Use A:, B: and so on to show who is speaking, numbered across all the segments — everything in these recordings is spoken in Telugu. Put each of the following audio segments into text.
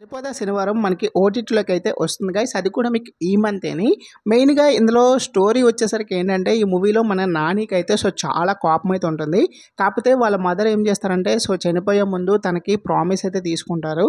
A: సరిపోదా శనివారం మనకి ఓటీటీలోకి అయితే వస్తుంది గాయస్ అది కూడా మీకు ఈ మంతేని మెయిన్గా ఇందులో స్టోరీ వచ్చేసరికి ఏంటంటే ఈ మూవీలో మన నానికి అయితే సో చాలా కోపం అయితే ఉంటుంది కాకపోతే వాళ్ళ మదర్ ఏం చేస్తారంటే సో చనిపోయే ముందు తనకి ప్రామిస్ అయితే తీసుకుంటారు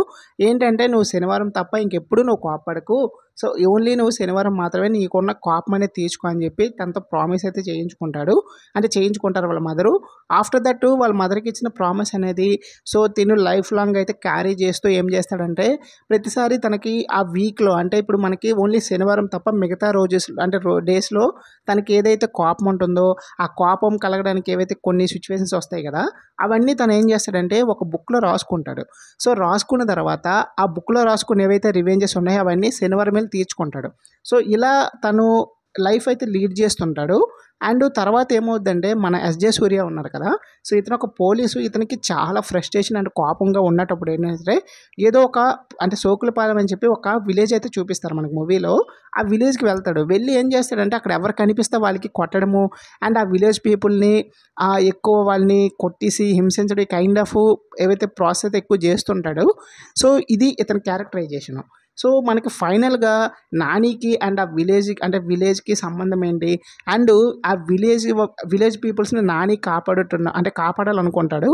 A: ఏంటంటే నువ్వు శనివారం తప్ప ఇంకెప్పుడు నువ్వు కోపడకు సో ఓన్లీ నువ్వు శనివారం మాత్రమే నీకున్న కాపం అనేది తీర్చుకో అని చెప్పి తనతో ప్రామిస్ అయితే చేయించుకుంటాడు అంటే చేయించుకుంటారు వాళ్ళ మదరు ఆఫ్టర్ దట్ వాళ్ళ మదర్కి ఇచ్చిన ప్రామిస్ అనేది సో తిను లైఫ్ లాంగ్ అయితే క్యారీ చేస్తూ ఏం చేస్తాడంటే ప్రతిసారి తనకి ఆ వీక్లో అంటే ఇప్పుడు మనకి ఓన్లీ శనివారం తప్ప మిగతా రోజెస్ అంటే రో డేస్లో తనకి ఏదైతే కోపం ఉంటుందో ఆ కోపం కలగడానికి ఏవైతే కొన్ని సిచ్యువేషన్స్ వస్తాయి కదా అవన్నీ తను ఏం చేస్తాడంటే ఒక బుక్లో రాసుకుంటాడు సో రాసుకున్న తర్వాత ఆ బుక్లో రాసుకుని ఏవైతే రివెంజెస్ ఉన్నాయో అవన్నీ శనివారం మీద తీర్చుకుంటాడు సో ఇలా తను లైఫ్ అయితే లీడ్ చేస్తుంటాడు అండ్ తర్వాత ఏమవుతుందంటే మన ఎస్జే సూర్య ఉన్నారు కదా సో ఇతను ఒక పోలీసు ఇతనికి చాలా ఫ్రస్ట్రేషన్ అండ్ కోపంగా ఉన్నటప్పుడు ఏంటంటే ఏదో ఒక అంటే సోకులపాలెం అని చెప్పి ఒక విలేజ్ అయితే చూపిస్తారు మనకు మూవీలో ఆ విలేజ్కి వెళ్తాడు వెళ్ళి ఏం చేస్తాడంటే అక్కడ ఎవరు కనిపిస్తే వాళ్ళకి కొట్టడము అండ్ ఆ విలేజ్ పీపుల్ని ఎక్కువ వాళ్ళని కొట్టేసి హింసించడం కైండ్ ఆఫ్ ఏవైతే ప్రాసెస్ ఎక్కువ చేస్తుంటాడో సో ఇది ఇతని క్యారెక్టరైజేషను సో మనకి ఫైనల్గా నానికి అండ్ ఆ విలేజ్ అంటే విలేజ్కి సంబంధం ఏంటి అండ్ ఆ విలేజ్ విలేజ్ పీపుల్స్ని నాని కాపాడుతున్న అంటే కాపాడాలనుకుంటాడు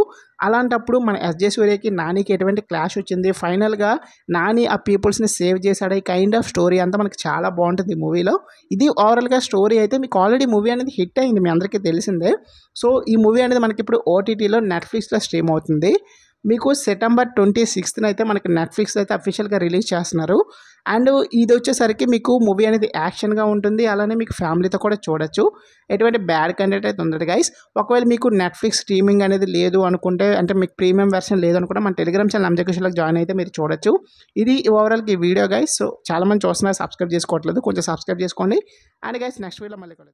A: అలాంటప్పుడు మన ఎస్జే సూర్యకి నానికి ఎటువంటి క్లాష్ వచ్చింది ఫైనల్గా నాని ఆ పీపుల్స్ని సేవ్ చేశాడు ఈ కైండ్ ఆఫ్ స్టోరీ అంతా మనకి చాలా బాగుంటుంది ఈ మూవీలో ఇది ఓవరాల్గా స్టోరీ అయితే మీకు ఆల్రెడీ మూవీ అనేది హిట్ అయింది మీ అందరికీ తెలిసిందే సో ఈ మూవీ అనేది మనకి ఇప్పుడు ఓటీటీలో నెట్ఫ్లిక్స్లో స్ట్రీమ్ అవుతుంది మీకు సెప్టెంబర్ ట్వంటీ సిక్స్త్న అయితే మనకి నెట్ఫ్లిక్స్ అయితే అఫీషియల్గా రిలీజ్ చేస్తున్నారు అండ్ ఇది వచ్చేసరికి మీకు మూవీ అనేది యాక్షన్గా ఉంటుంది అలానే మీకు ఫ్యామిలీతో కూడా చూడొచ్చు ఎటువంటి బ్యాడ్ కంటెంట్ అయితే ఉండదు గైస్ ఒకవేళ మీకు నెట్ఫ్లిక్స్ స్ట్రీమింగ్ అనేది లేదు అనుకుంటే అంటే మీకు ప్రీమియం వెర్షన్ లేదు అనుకుంటే మన టెలిగ్రామ్ ఛానల్ అంజకిషన్లకు జాయిన్ అయితే మీరు చూడొచ్చు ఇది ఓవరాల్కి వీడియో గైస్ సో చాలామంది చూస్తున్నారు సబ్స్క్రైబ్ చేసుకోవట్లేదు కొంచెం సబ్స్క్రైబ్ చేసుకోండి అండ్ గైస్ నెక్స్ట్ వీడియో మళ్ళీ